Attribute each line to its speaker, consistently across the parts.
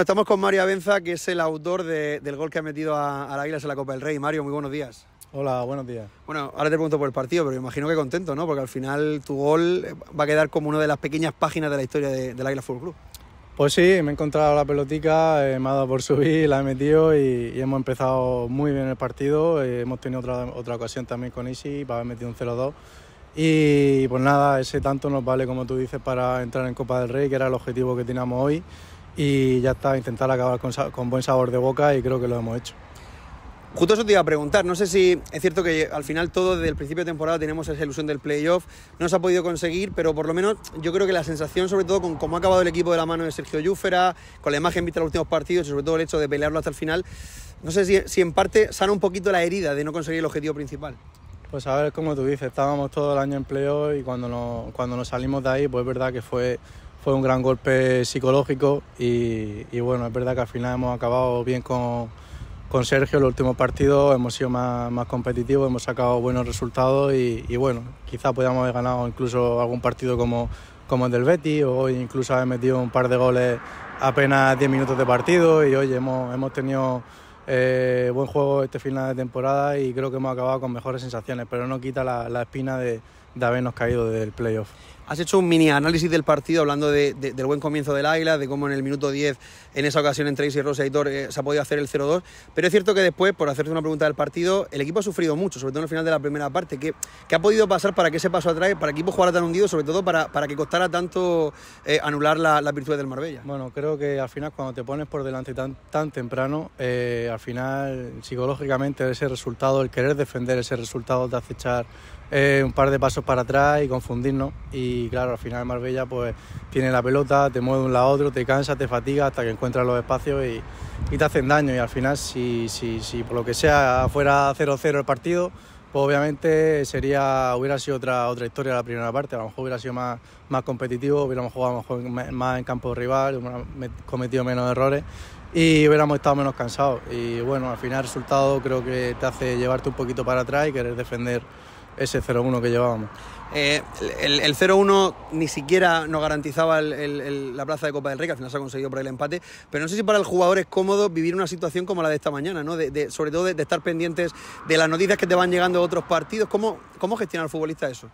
Speaker 1: estamos con Mario benza que es el autor del gol que ha metido a, al Águilas en la Copa del Rey. Mario, muy buenos días. Hola, buenos días. Bueno, ahora te pregunto por el partido, pero imagino que contento, ¿no? Porque al final tu gol va a quedar como una de las pequeñas páginas de la historia del Águila Fútbol Club.
Speaker 2: Pues sí, me he encontrado la pelotica, eh, me ha dado por subir, la he metido y, hemos empezado muy bien el partido. Eh, hemos tenido otra, otra ocasión también con Isi para haber metido un 0-2. Y pues nada, ese tanto nos vale, como tú dices, para entrar en Copa del Rey, que era el objetivo que teníamos hoy y ya está, intentar acabar con, buen sabor de boca y creo que lo hemos hecho. Justo eso te iba a preguntar, no
Speaker 1: sé si es cierto que al final todo desde el principio de temporada tenemos esa ilusión del playoff, no se ha podido conseguir, pero por lo menos yo creo que la sensación, sobre todo con cómo ha acabado el equipo de la mano de Sergio Yúfera, con la imagen vista en los últimos partidos y sobre todo el hecho de pelearlo hasta el final, no sé si, en parte sana un poquito la herida de no conseguir el objetivo principal.
Speaker 2: Pues a ver, como tú dices, estábamos todo el año en playoff y cuando cuando nos salimos de ahí, pues es verdad que fue fue un gran golpe psicológico y, bueno, es verdad que al final hemos acabado bien con, Sergio, los últimos partidos hemos sido más, competitivos, hemos sacado buenos resultados y, bueno, quizá podíamos haber ganado incluso algún partido como, el del Betty o incluso haber metido un par de goles apenas 10 minutos de partido y hoy hemos, tenido... Eh, buen juego este final de temporada y creo que hemos acabado con mejores sensaciones, pero no quita la, espina de, de habernos caído del playoff. Has hecho un mini análisis del partido hablando del buen comienzo del Águila, de cómo en el minuto 10,
Speaker 1: en esa ocasión entre Isi Rosa y Tor, eh, se ha podido hacer el 0-2. Pero es cierto que después, por hacerte una pregunta del partido, el equipo ha sufrido mucho, sobre todo en el final de la primera parte. ¿Qué, ha podido pasar para que ese paso atrás, para que el equipo jugara tan hundido, sobre
Speaker 2: todo para, que costara tanto eh, anular las la virtudes del Marbella? Bueno, creo que al final, cuando te pones por delante tan, temprano, eh, al final, psicológicamente, ese resultado, el querer defender ese resultado, te hace echar un par de pasos para atrás y confundirnos. Y y claro, al final Marbella pues tiene la pelota, te mueve de un lado a otro, te cansa, te fatiga hasta que encuentras los espacios y, te hacen daño y al final si, si, si por lo que sea fuera 0-0 el partido, pues obviamente sería, hubiera sido otra, otra historia la primera parte, a lo mejor hubiera sido más, más competitivo, hubiéramos jugado más en campo rival, hubiéramos cometido menos errores y hubiéramos estado menos cansados. Y bueno, al final el resultado creo que te hace llevarte un poquito para atrás y querer defender ese 0-1 que llevábamos.
Speaker 1: Eh, el, 0-1 ni siquiera nos garantizaba la plaza de Copa del Rey, al final se ha conseguido por el empate, pero no sé si para el jugador es cómodo vivir una situación como la de esta mañana, ¿no? sobre todo de, estar pendientes de las noticias que te van llegando de otros partidos. ¿Cómo, cómo gestiona el futbolista eso?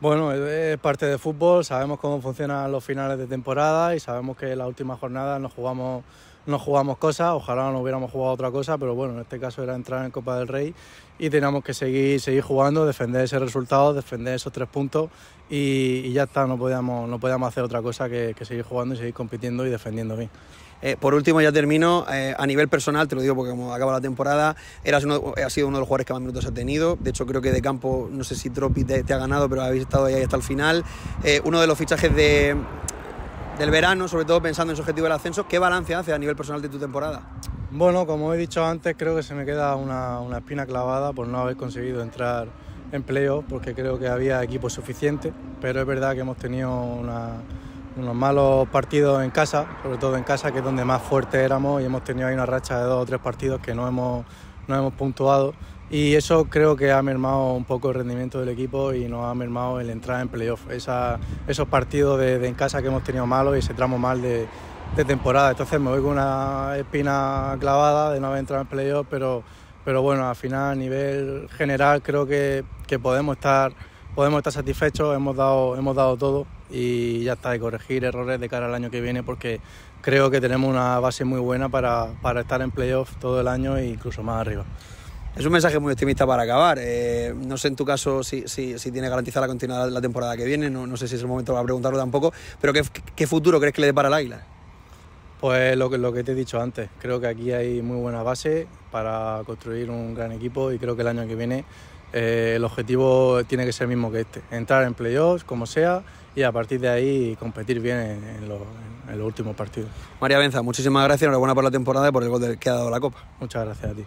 Speaker 2: Bueno, es parte de fútbol, sabemos cómo funcionan los finales de temporada y sabemos que la última jornada nos jugamos no jugamos cosas, ojalá no hubiéramos jugado otra cosa, pero bueno, en este caso era entrar en Copa del Rey y teníamos que seguir, seguir jugando, defender ese resultado, defender esos tres puntos y, ya está, no podíamos, no podíamos hacer otra cosa que, seguir jugando y seguir compitiendo y defendiendo bien. Eh,
Speaker 1: por último, ya termino, eh, a nivel personal, te lo digo porque como acaba la temporada, eras uno, eh, has sido uno de los jugadores que más minutos ha tenido, de hecho creo que de campo, no sé si Tropi te, ha ganado, pero habéis estado ahí hasta el final. uno de los fichajes de, del verano, sobre todo pensando en su objetivo del ascenso, ¿qué balance hace a nivel personal de tu temporada?
Speaker 2: Bueno, como he dicho antes, creo que se me queda una, espina clavada por no haber conseguido entrar en playoff, porque creo que había equipo suficiente, pero es verdad que hemos tenido unos malos partidos en casa, sobre todo en casa, que es donde más fuertes éramos y hemos tenido ahí una racha de dos o tres partidos que no hemos no hemos puntuado y eso creo que ha mermado un poco el rendimiento del equipo y nos ha mermado el entrar en playoff, esos partidos de, en casa que hemos tenido malos y ese tramo mal de, temporada. Entonces me voy con una espina clavada de no haber entrado en playoff, pero, pero bueno, al final a nivel general creo que, podemos estar podemos estar satisfechos, hemos dado, hemos dado todo y ya está, y corregir errores de cara al año que viene porque creo que tenemos una base muy buena para, estar en playoffs todo el año e incluso más arriba. Es un mensaje muy
Speaker 1: optimista para acabar. Eh, no sé en tu caso si, si, tiene garantizada la continuidad la temporada que viene, no, no,
Speaker 2: sé si es el momento para preguntarlo tampoco, pero ¿qué, futuro crees que le dé para el Águila? Pues lo lo que te he dicho antes, creo que aquí hay muy buena base para construir un gran equipo y creo que el año que viene eh, el objetivo tiene que ser el mismo que este, entrar en playoffs como sea y a partir de ahí competir bien en, los últimos partidos. María Benza, muchísimas
Speaker 1: gracias, enhorabuena por la temporada y por el gol que ha dado la Copa. Muchas gracias a ti.